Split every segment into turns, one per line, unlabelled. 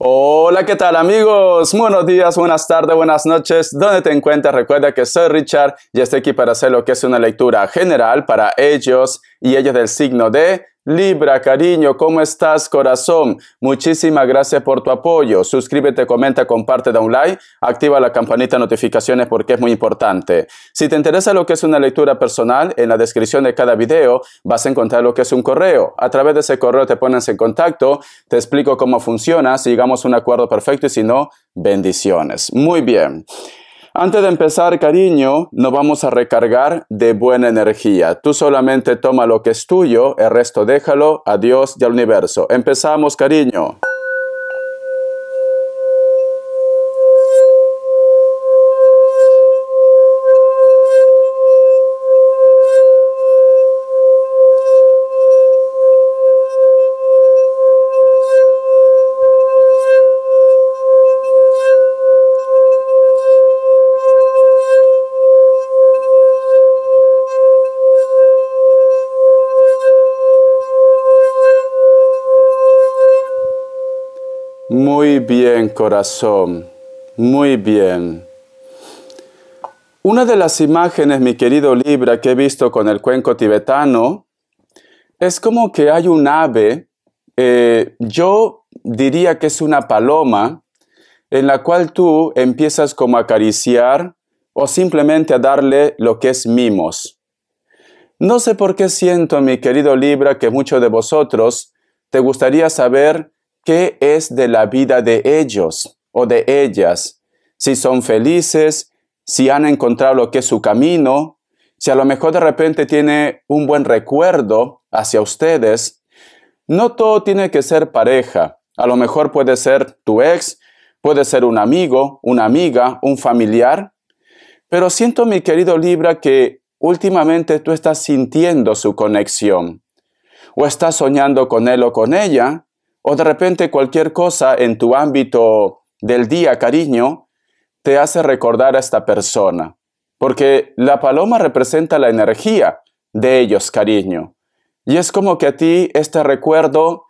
Hola, ¿qué tal amigos? Buenos días, buenas tardes, buenas noches. ¿dónde te encuentras, recuerda que soy Richard y estoy aquí para hacer lo que es una lectura general para ellos y ellos del signo de Libra, cariño, ¿cómo estás, corazón? Muchísimas gracias por tu apoyo. Suscríbete, comenta, comparte, da un like, activa la campanita de notificaciones porque es muy importante. Si te interesa lo que es una lectura personal, en la descripción de cada video vas a encontrar lo que es un correo. A través de ese correo te pones en contacto, te explico cómo funciona, si llegamos a un acuerdo perfecto y si no, bendiciones. Muy bien. Antes de empezar, cariño, nos vamos a recargar de buena energía. Tú solamente toma lo que es tuyo, el resto déjalo a Dios y al universo. Empezamos, cariño. Muy bien, corazón. Muy bien. Una de las imágenes, mi querido Libra, que he visto con el cuenco tibetano, es como que hay un ave, eh, yo diría que es una paloma, en la cual tú empiezas como a acariciar o simplemente a darle lo que es mimos. No sé por qué siento, mi querido Libra, que muchos de vosotros te gustaría saber qué es de la vida de ellos o de ellas, si son felices, si han encontrado lo que es su camino, si a lo mejor de repente tiene un buen recuerdo hacia ustedes. No todo tiene que ser pareja. A lo mejor puede ser tu ex, puede ser un amigo, una amiga, un familiar. Pero siento, mi querido Libra, que últimamente tú estás sintiendo su conexión. O estás soñando con él o con ella, o de repente cualquier cosa en tu ámbito del día, cariño, te hace recordar a esta persona. Porque la paloma representa la energía de ellos, cariño. Y es como que a ti este recuerdo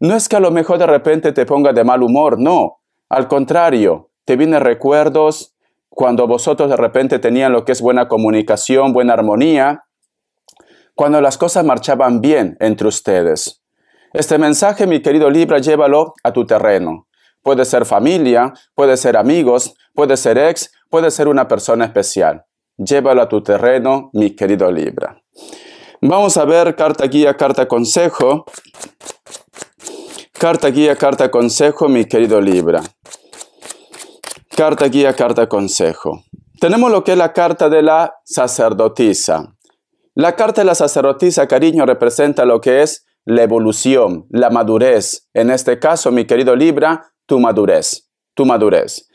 no es que a lo mejor de repente te ponga de mal humor, no. Al contrario, te vienen recuerdos cuando vosotros de repente tenían lo que es buena comunicación, buena armonía, cuando las cosas marchaban bien entre ustedes. Este mensaje, mi querido Libra, llévalo a tu terreno. Puede ser familia, puede ser amigos, puede ser ex, puede ser una persona especial. Llévalo a tu terreno, mi querido Libra. Vamos a ver carta guía, carta consejo. Carta guía, carta consejo, mi querido Libra. Carta guía, carta consejo. Tenemos lo que es la carta de la sacerdotisa. La carta de la sacerdotisa, cariño, representa lo que es la evolución, la madurez. En este caso, mi querido Libra, tu madurez, tu madurez.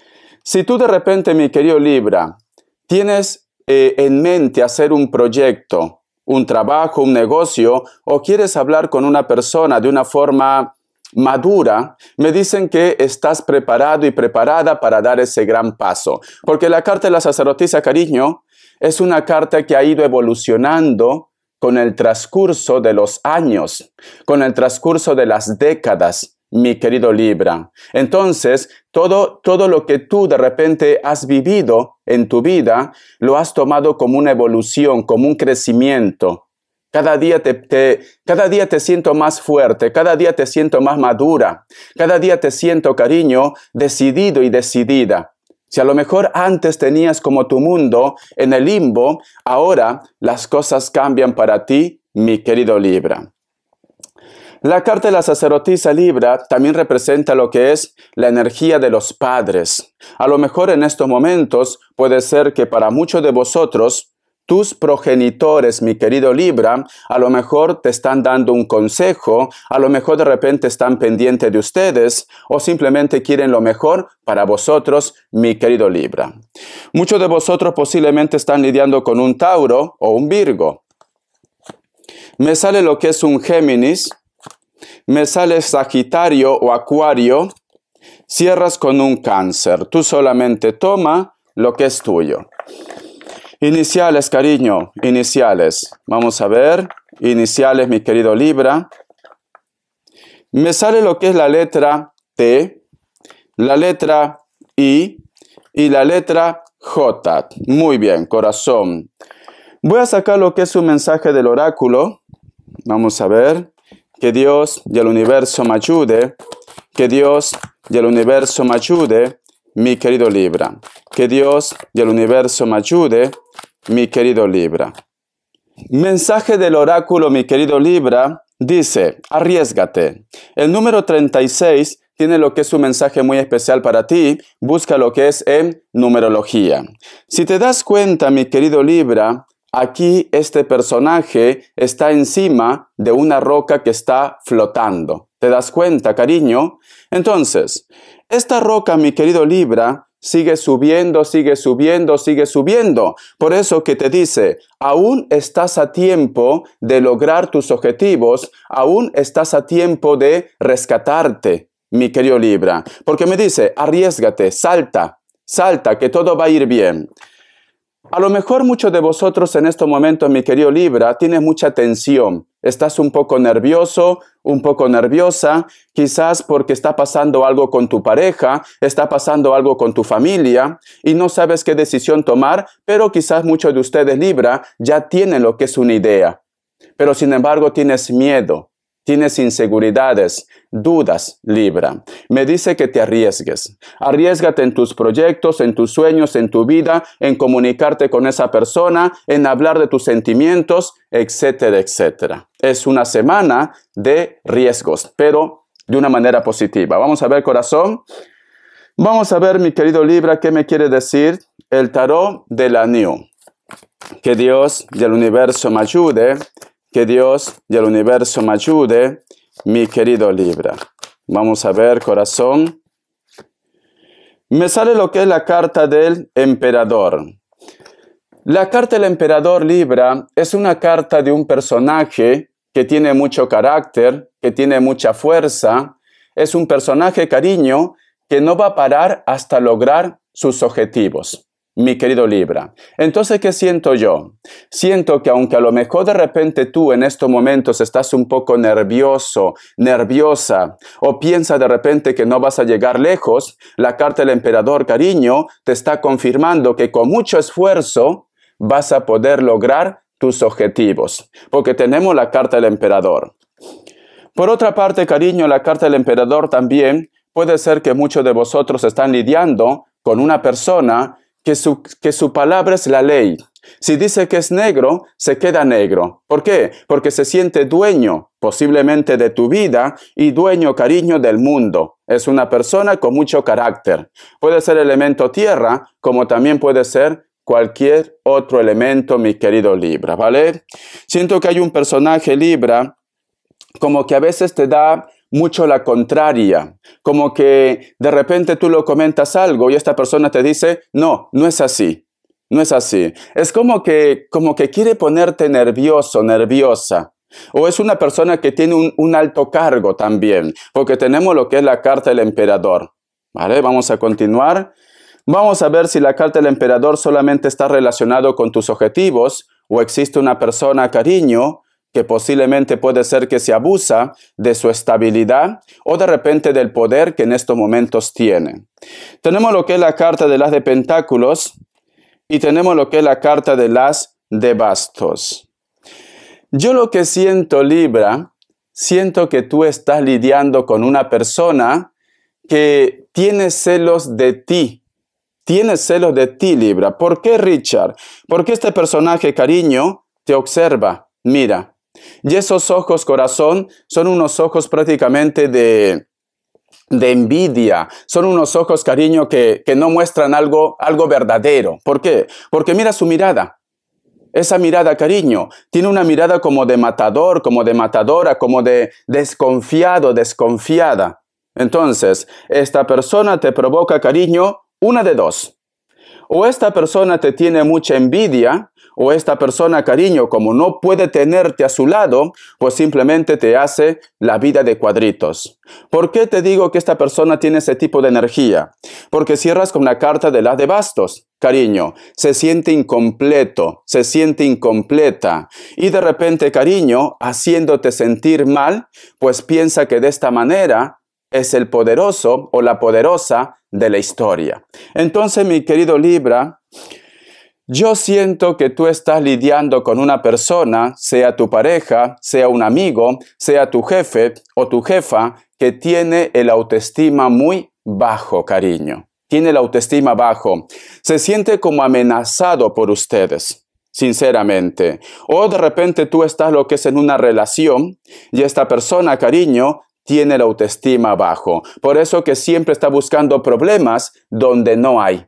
Si tú de repente, mi querido Libra, tienes eh, en mente hacer un proyecto, un trabajo, un negocio, o quieres hablar con una persona de una forma madura, me dicen que estás preparado y preparada para dar ese gran paso. Porque la carta de la sacerdotisa, cariño, es una carta que ha ido evolucionando con el transcurso de los años, con el transcurso de las décadas, mi querido Libra. Entonces, todo, todo lo que tú de repente has vivido en tu vida, lo has tomado como una evolución, como un crecimiento. Cada día cada día te siento más fuerte, cada día te siento más madura, cada día te siento cariño, decidido y decidida. Si a lo mejor antes tenías como tu mundo en el limbo, ahora las cosas cambian para ti, mi querido Libra. La carta de la sacerdotisa Libra también representa lo que es la energía de los padres. A lo mejor en estos momentos puede ser que para muchos de vosotros tus progenitores, mi querido Libra, a lo mejor te están dando un consejo, a lo mejor de repente están pendientes de ustedes o simplemente quieren lo mejor para vosotros, mi querido Libra. Muchos de vosotros posiblemente están lidiando con un Tauro o un Virgo. Me sale lo que es un Géminis, me sale Sagitario o Acuario, cierras con un cáncer, tú solamente toma lo que es tuyo. Iniciales, cariño, iniciales. Vamos a ver. Iniciales, mi querido Libra. Me sale lo que es la letra T, la letra I y la letra J. Muy bien, corazón. Voy a sacar lo que es un mensaje del oráculo. Vamos a ver. Que Dios y el universo me ayude. Que Dios y el universo me ayude, mi querido Libra. Que Dios y el universo me ayude mi querido Libra. Mensaje del oráculo, mi querido Libra, dice, arriesgate. El número 36 tiene lo que es un mensaje muy especial para ti, busca lo que es en numerología. Si te das cuenta, mi querido Libra, aquí este personaje está encima de una roca que está flotando. ¿Te das cuenta, cariño? Entonces, esta roca, mi querido Libra, sigue subiendo, sigue subiendo, sigue subiendo. Por eso que te dice, aún estás a tiempo de lograr tus objetivos, aún estás a tiempo de rescatarte, mi querido Libra. Porque me dice, arriesgate, salta, salta, que todo va a ir bien. A lo mejor muchos de vosotros en estos momentos, mi querido Libra, tienes mucha tensión, Estás un poco nervioso, un poco nerviosa, quizás porque está pasando algo con tu pareja, está pasando algo con tu familia y no sabes qué decisión tomar, pero quizás muchos de ustedes Libra ya tienen lo que es una idea. Pero sin embargo tienes miedo, Tienes inseguridades, dudas, libra. Me dice que te arriesgues. Arriesgate en tus proyectos, en tus sueños, en tu vida, en comunicarte con esa persona, en hablar de tus sentimientos, etcétera, etcétera. Es una semana de riesgos, pero de una manera positiva. Vamos a ver, corazón. Vamos a ver, mi querido Libra, qué me quiere decir el tarot del año. Que Dios del universo me ayude que Dios y el universo me ayude, mi querido Libra. Vamos a ver, corazón. Me sale lo que es la carta del emperador. La carta del emperador Libra es una carta de un personaje que tiene mucho carácter, que tiene mucha fuerza. Es un personaje, cariño, que no va a parar hasta lograr sus objetivos mi querido Libra. Entonces, ¿qué siento yo? Siento que aunque a lo mejor de repente tú en estos momentos estás un poco nervioso, nerviosa, o piensa de repente que no vas a llegar lejos, la carta del emperador, cariño, te está confirmando que con mucho esfuerzo vas a poder lograr tus objetivos, porque tenemos la carta del emperador. Por otra parte, cariño, la carta del emperador también puede ser que muchos de vosotros están lidiando con una persona que su, palabra es la ley. Si dice que es negro, se queda negro. ¿Por qué? Porque se siente dueño posiblemente de tu vida y dueño cariño del mundo. Es una persona con mucho carácter. Puede ser elemento tierra, como también puede ser cualquier otro elemento, mi querido Libra, ¿vale? Siento que hay un personaje Libra como que a veces te da mucho la contraria, como que de repente tú lo comentas algo y esta persona te dice, no, no es así, no es así. Es como que, como que quiere ponerte nervioso, nerviosa. O es una persona que tiene un, alto cargo también, porque tenemos lo que es la carta del emperador. ¿Vale? Vamos a continuar. Vamos a ver si la carta del emperador solamente está relacionado con tus objetivos o existe una persona cariño que posiblemente puede ser que se abusa de su estabilidad o de repente del poder que en estos momentos tiene. Tenemos lo que es la carta de las de pentáculos y tenemos lo que es la carta de las de bastos. Yo lo que siento Libra, siento que tú estás lidiando con una persona que tiene celos de ti. Tiene celos de ti, Libra. ¿Por qué, Richard? Porque este personaje, cariño, te observa, mira, y esos ojos, corazón, son unos ojos prácticamente de, de envidia, son unos ojos, cariño, que, no muestran algo, algo verdadero. ¿Por qué? Porque mira su mirada, esa mirada, cariño, tiene una mirada como de matador, como de matadora, como de desconfiado, desconfiada. Entonces, esta persona te provoca, cariño, una de dos o esta persona te tiene mucha envidia, o esta persona, cariño, como no puede tenerte a su lado, pues simplemente te hace la vida de cuadritos. ¿Por qué te digo que esta persona tiene ese tipo de energía? Porque cierras con la carta de la de bastos. Cariño, se siente incompleto, se siente incompleta. Y de repente, cariño, haciéndote sentir mal, pues piensa que de esta manera es el poderoso o la poderosa de la historia. Entonces, mi querido Libra, yo siento que tú estás lidiando con una persona, sea tu pareja, sea un amigo, sea tu jefe o tu jefa, que tiene el autoestima muy bajo, cariño. Tiene la autoestima bajo. Se siente como amenazado por ustedes, sinceramente. O de repente tú estás lo que es en una relación y esta persona, cariño, tiene la autoestima bajo. Por eso que siempre está buscando problemas donde no hay.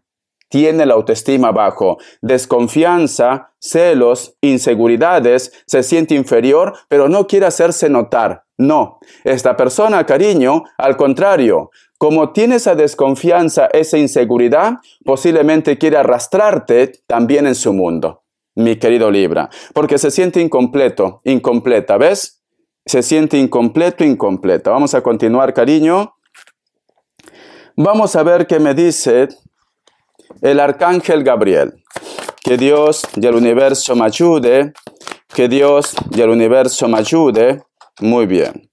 Tiene la autoestima bajo. Desconfianza, celos, inseguridades, se siente inferior, pero no quiere hacerse notar. No, esta persona, cariño, al contrario, como tiene esa desconfianza, esa inseguridad, posiblemente quiere arrastrarte también en su mundo, mi querido Libra, porque se siente incompleto, incompleta, ¿ves? se siente incompleto, incompleto. Vamos a continuar, cariño. Vamos a ver qué me dice el arcángel Gabriel. Que Dios y el universo me ayude. Que Dios y el universo me ayude. Muy bien.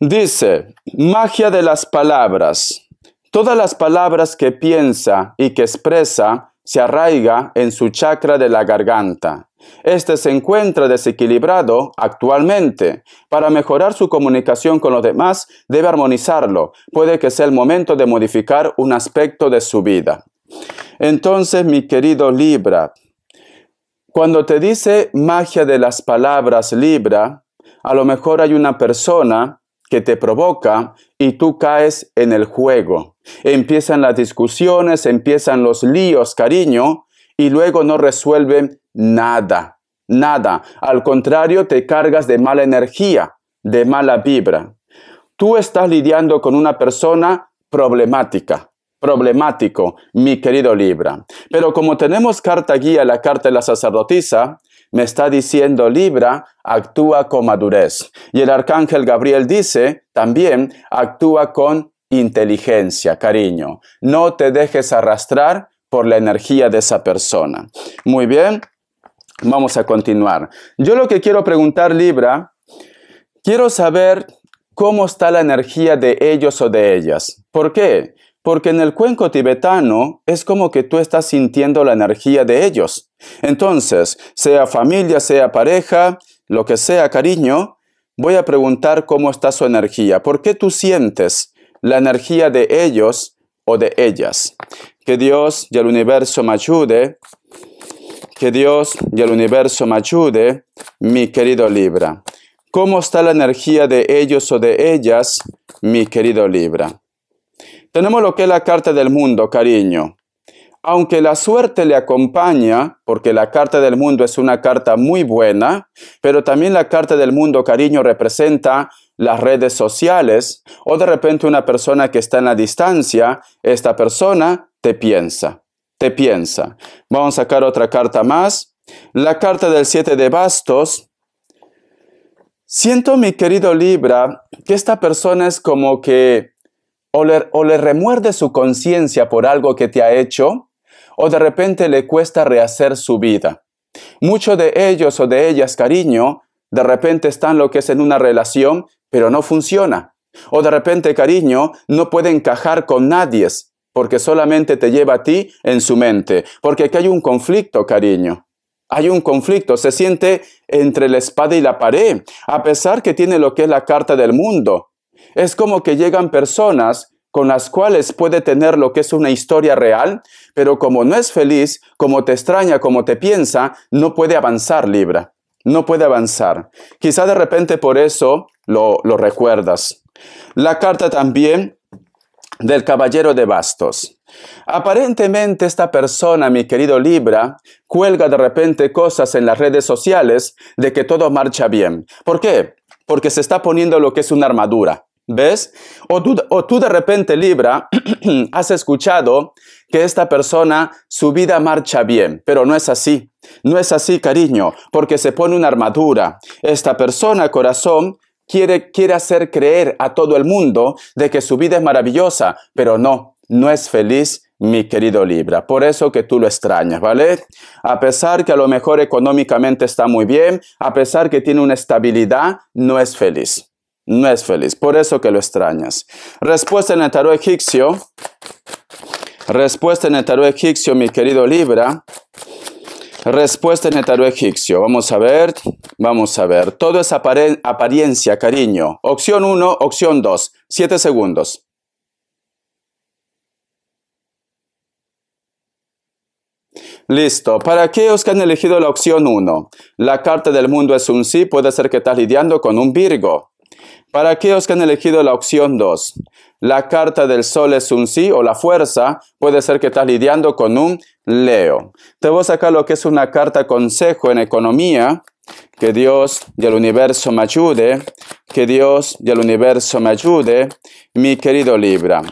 Dice, magia de las palabras. Todas las palabras que piensa y que expresa se arraiga en su chakra de la garganta. Este se encuentra desequilibrado actualmente. Para mejorar su comunicación con los demás, debe armonizarlo. Puede que sea el momento de modificar un aspecto de su vida. Entonces, mi querido Libra, cuando te dice magia de las palabras Libra, a lo mejor hay una persona que te provoca y tú caes en el juego. Empiezan las discusiones, empiezan los líos, cariño, y luego no resuelven nada, nada. Al contrario, te cargas de mala energía, de mala vibra. Tú estás lidiando con una persona problemática, problemático, mi querido Libra. Pero como tenemos carta guía, la carta de la sacerdotisa, me está diciendo Libra, actúa con madurez. Y el arcángel Gabriel dice también, actúa con inteligencia, cariño. No te dejes arrastrar por la energía de esa persona. Muy bien, vamos a continuar. Yo lo que quiero preguntar, Libra, quiero saber cómo está la energía de ellos o de ellas. ¿Por qué? Porque en el cuenco tibetano es como que tú estás sintiendo la energía de ellos. Entonces, sea familia, sea pareja, lo que sea, cariño, voy a preguntar cómo está su energía. ¿Por qué tú sientes la energía de ellos o de ellas. Que Dios y el universo me ayude. Que Dios y el universo me ayude, mi querido Libra. ¿Cómo está la energía de ellos o de ellas, mi querido Libra? Tenemos lo que es la carta del mundo, cariño. Aunque la suerte le acompaña, porque la carta del mundo es una carta muy buena, pero también la carta del mundo, cariño, representa las redes sociales o de repente una persona que está en la distancia, esta persona te piensa, te piensa. Vamos a sacar otra carta más. La carta del 7 de bastos. Siento, mi querido Libra, que esta persona es como que o le, o le remuerde su conciencia por algo que te ha hecho o de repente le cuesta rehacer su vida. Muchos de ellos o de ellas, cariño, de repente están lo que es en una relación pero no funciona. O de repente, cariño, no puede encajar con nadie, porque solamente te lleva a ti en su mente, porque aquí hay un conflicto, cariño. Hay un conflicto, se siente entre la espada y la pared, a pesar que tiene lo que es la carta del mundo. Es como que llegan personas con las cuales puede tener lo que es una historia real, pero como no es feliz, como te extraña, como te piensa, no puede avanzar Libra no puede avanzar. Quizá de repente por eso lo, recuerdas. La carta también del caballero de bastos. Aparentemente esta persona, mi querido Libra, cuelga de repente cosas en las redes sociales de que todo marcha bien. ¿Por qué? Porque se está poniendo lo que es una armadura. ¿Ves? O tú, de repente, Libra, has escuchado que esta persona, su vida marcha bien, pero no es así. No es así, cariño, porque se pone una armadura. Esta persona, corazón, quiere, quiere hacer creer a todo el mundo de que su vida es maravillosa, pero no, no es feliz mi querido Libra. Por eso que tú lo extrañas, ¿vale? A pesar que a lo mejor económicamente está muy bien, a pesar que tiene una estabilidad, no es feliz. No es feliz, por eso que lo extrañas. Respuesta en el tarot egipcio. Respuesta en el tarot egipcio, mi querido Libra. Respuesta en el tarot egipcio. Vamos a ver, vamos a ver. Todo es apariencia, cariño. Opción 1, opción 2. 7 segundos. Listo. Para aquellos que han elegido la opción 1, la carta del mundo es un sí, puede ser que estás lidiando con un Virgo. Para aquellos que han elegido la opción 2, la carta del sol es un sí o la fuerza, puede ser que estás lidiando con un Leo. Te voy a sacar lo que es una carta consejo en economía, que Dios y el universo me ayude, que Dios y el universo me ayude, mi querido Libra.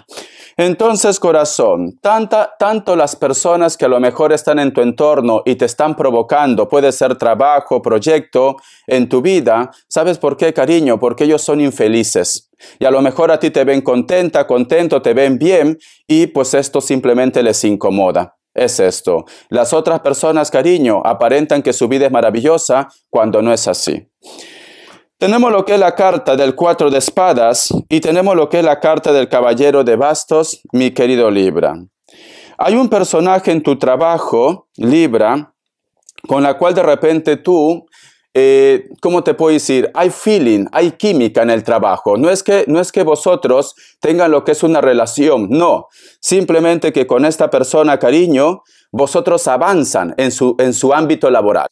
Entonces, corazón, tanta, tanto las personas que a lo mejor están en tu entorno y te están provocando, puede ser trabajo, proyecto, en tu vida, ¿sabes por qué, cariño? Porque ellos son infelices. Y a lo mejor a ti te ven contenta, contento, te ven bien y pues esto simplemente les incomoda. Es esto. Las otras personas, cariño, aparentan que su vida es maravillosa cuando no es así. Tenemos lo que es la carta del cuatro de espadas y tenemos lo que es la carta del caballero de bastos, mi querido Libra. Hay un personaje en tu trabajo, Libra, con la cual de repente tú, eh, ¿cómo te puedo decir? Hay feeling, hay química en el trabajo. No es, que, no es que vosotros tengan lo que es una relación, no. Simplemente que con esta persona, cariño, vosotros avanzan en su, en su ámbito laboral.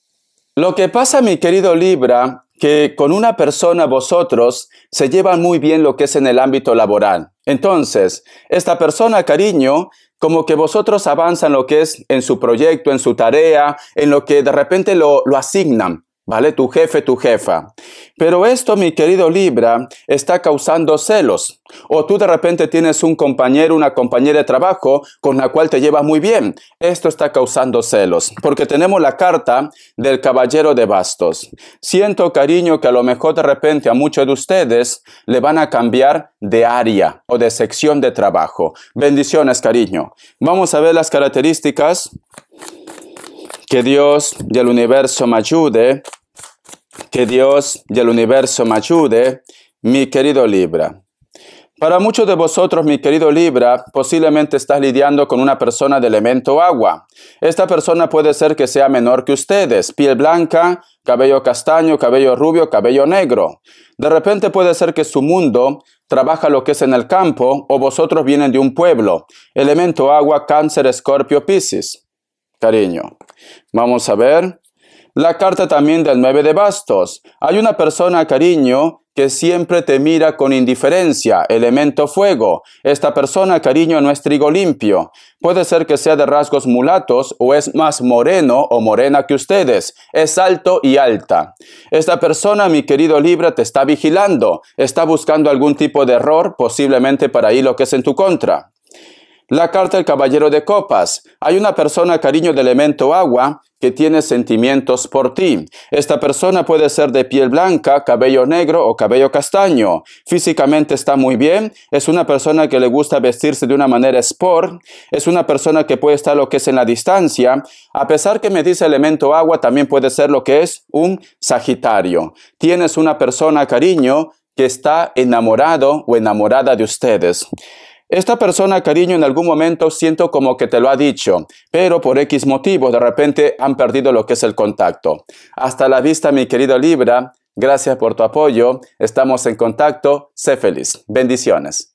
Lo que pasa, mi querido Libra, que con una persona vosotros se llevan muy bien lo que es en el ámbito laboral. Entonces, esta persona, cariño, como que vosotros avanzan lo que es en su proyecto, en su tarea, en lo que de repente lo, lo asignan. ¿vale? Tu jefe, tu jefa. Pero esto, mi querido Libra, está causando celos. O tú de repente tienes un compañero, una compañera de trabajo con la cual te llevas muy bien. Esto está causando celos, porque tenemos la carta del caballero de bastos. Siento, cariño, que a lo mejor de repente a muchos de ustedes le van a cambiar de área o de sección de trabajo. Bendiciones, cariño. Vamos a ver las características que Dios y el universo me ayude. Que Dios y el universo me ayude, mi querido Libra. Para muchos de vosotros, mi querido Libra, posiblemente estás lidiando con una persona de elemento agua. Esta persona puede ser que sea menor que ustedes, piel blanca, cabello castaño, cabello rubio, cabello negro. De repente puede ser que su mundo trabaja lo que es en el campo o vosotros vienen de un pueblo. Elemento agua, cáncer, escorpio, piscis cariño. Vamos a ver. La carta también del 9 de bastos. Hay una persona, cariño, que siempre te mira con indiferencia, elemento fuego. Esta persona, cariño, no es trigo limpio. Puede ser que sea de rasgos mulatos o es más moreno o morena que ustedes. Es alto y alta. Esta persona, mi querido Libra, te está vigilando. Está buscando algún tipo de error, posiblemente para ir lo que es en tu contra. La carta del caballero de copas. Hay una persona, cariño de elemento agua, que tiene sentimientos por ti. Esta persona puede ser de piel blanca, cabello negro o cabello castaño. Físicamente está muy bien. Es una persona que le gusta vestirse de una manera sport. Es una persona que puede estar lo que es en la distancia. A pesar que me dice elemento agua, también puede ser lo que es un sagitario. Tienes una persona, cariño, que está enamorado o enamorada de ustedes. Esta persona, cariño, en algún momento siento como que te lo ha dicho, pero por X motivos de repente han perdido lo que es el contacto. Hasta la vista, mi querido Libra. Gracias por tu apoyo. Estamos en contacto. Sé feliz. Bendiciones.